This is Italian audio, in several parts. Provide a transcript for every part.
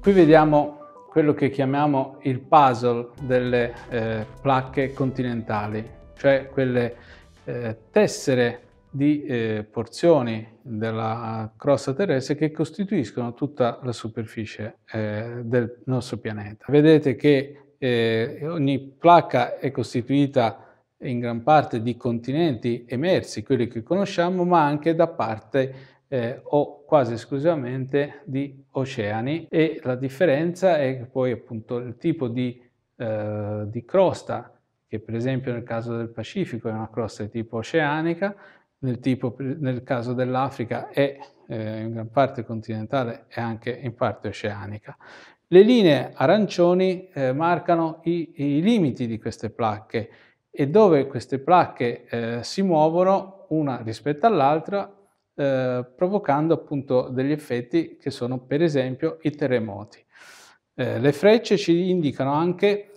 Qui vediamo quello che chiamiamo il puzzle delle eh, placche continentali, cioè quelle eh, tessere di eh, porzioni della crosta terrestre che costituiscono tutta la superficie eh, del nostro pianeta. Vedete che eh, ogni placca è costituita in gran parte di continenti emersi, quelli che conosciamo, ma anche da parte eh, o quasi esclusivamente di oceani e la differenza è che poi appunto il tipo di, eh, di crosta che per esempio nel caso del Pacifico è una crosta di tipo oceanica, nel, tipo, nel caso dell'Africa è eh, in gran parte continentale e anche in parte oceanica. Le linee arancioni eh, marcano i, i, limiti di queste placche e dove queste placche eh, si muovono una rispetto all'altra eh, provocando appunto degli effetti che sono per esempio i terremoti. Eh, le frecce ci indicano anche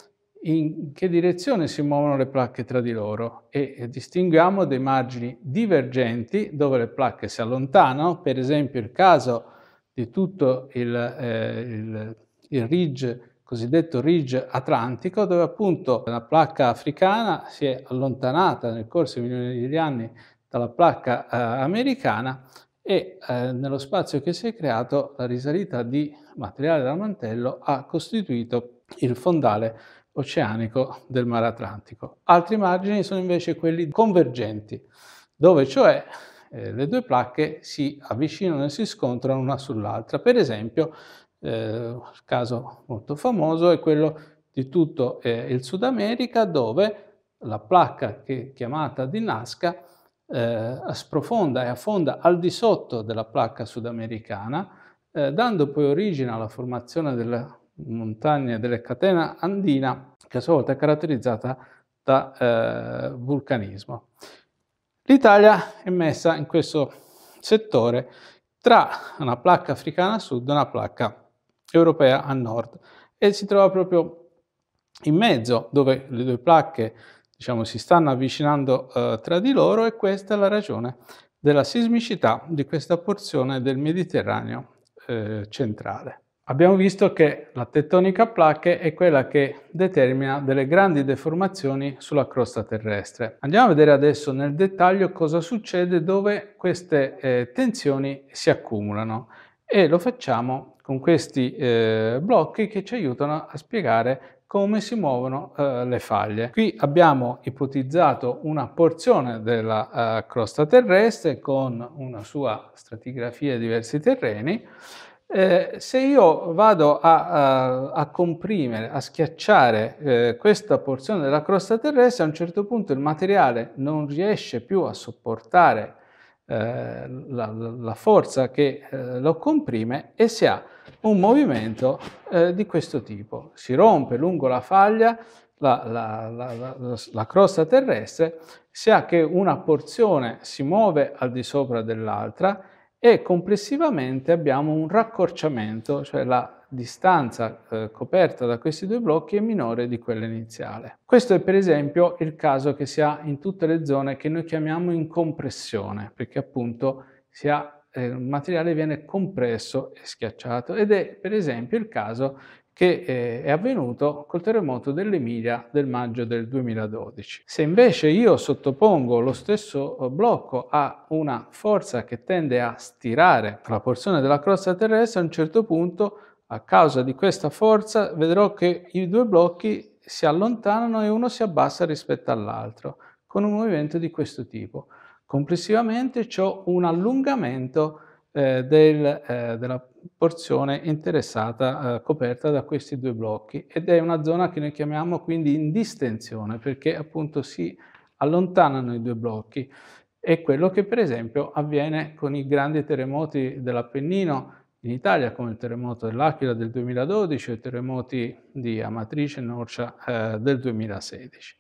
in che direzione si muovono le placche tra di loro e eh, distinguiamo dei margini divergenti dove le placche si allontanano, per esempio il caso di tutto il, eh, il, il ridge, cosiddetto ridge atlantico, dove appunto la placca africana si è allontanata nel corso di milioni di anni dalla placca eh, americana e eh, nello spazio che si è creato la risalita di materiale da mantello ha costituito il fondale oceanico del mare Atlantico. Altri margini sono invece quelli convergenti, dove cioè eh, le due placche si avvicinano e si scontrano una sull'altra. Per esempio, eh, un caso molto famoso è quello di tutto eh, il Sud America, dove la placca che, chiamata di Nazca eh, sprofonda e affonda al di sotto della placca sudamericana, eh, dando poi origine alla formazione delle montagne della catena andina, che a sua volta è caratterizzata da eh, vulcanismo. L'Italia è messa in questo settore tra una placca africana a sud e una placca europea a nord e si trova proprio in mezzo dove le due placche diciamo, si stanno avvicinando eh, tra di loro e questa è la ragione della sismicità di questa porzione del Mediterraneo eh, centrale. Abbiamo visto che la tettonica a placche è quella che determina delle grandi deformazioni sulla crosta terrestre. Andiamo a vedere adesso nel dettaglio cosa succede dove queste eh, tensioni si accumulano e lo facciamo con questi eh, blocchi che ci aiutano a spiegare come si muovono eh, le faglie. Qui abbiamo ipotizzato una porzione della eh, crosta terrestre con una sua stratigrafia di diversi terreni. Eh, se io vado a, a, a comprimere, a schiacciare eh, questa porzione della crosta terrestre, a un certo punto il materiale non riesce più a sopportare eh, la, la, forza che eh, lo comprime e si ha un movimento eh, di questo tipo. Si rompe lungo la faglia la, la, la, la, crosta terrestre, si ha che una porzione si muove al di sopra dell'altra e complessivamente abbiamo un raccorciamento, cioè la distanza eh, coperta da questi due blocchi è minore di quella iniziale. Questo è per esempio il caso che si ha in tutte le zone che noi chiamiamo in compressione, perché appunto si ha eh, il materiale viene compresso e schiacciato ed è per esempio il caso che eh, è avvenuto col terremoto dell'Emilia del maggio del 2012. Se invece io sottopongo lo stesso eh, blocco a una forza che tende a stirare la porzione della crosta terrestre, a un certo punto, a causa di questa forza, vedrò che i due blocchi si allontanano e uno si abbassa rispetto all'altro, con un movimento di questo tipo. Complessivamente c'è un allungamento eh, del, eh, della porzione interessata eh, coperta da questi due blocchi ed è una zona che noi chiamiamo quindi in distensione perché appunto si allontanano i due blocchi. È quello che per esempio avviene con i grandi terremoti dell'Appennino in Italia come il terremoto dell'Aquila del 2012 o i terremoti di Amatrice e Norcia eh, del 2016.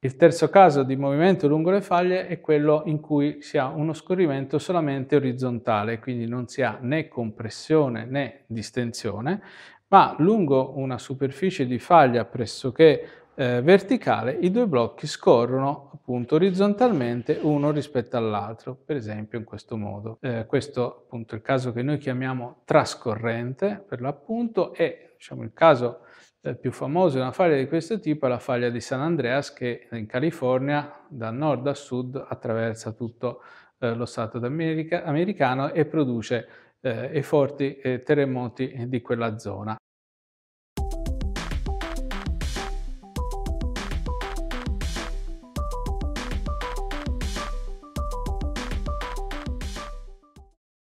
Il terzo caso di movimento lungo le faglie è quello in cui si ha uno scorrimento solamente orizzontale, quindi non si ha né compressione né distensione, ma lungo una superficie di faglia pressoché eh, verticale i due blocchi scorrono appunto orizzontalmente uno rispetto all'altro, per esempio in questo modo. Eh, questo appunto è il caso che noi chiamiamo trascorrente per l'appunto e diciamo, il caso eh, più famoso di una faglia di questo tipo è la faglia di San Andreas che in California da nord a sud attraversa tutto eh, lo Stato americano e produce eh, i forti eh, terremoti di quella zona.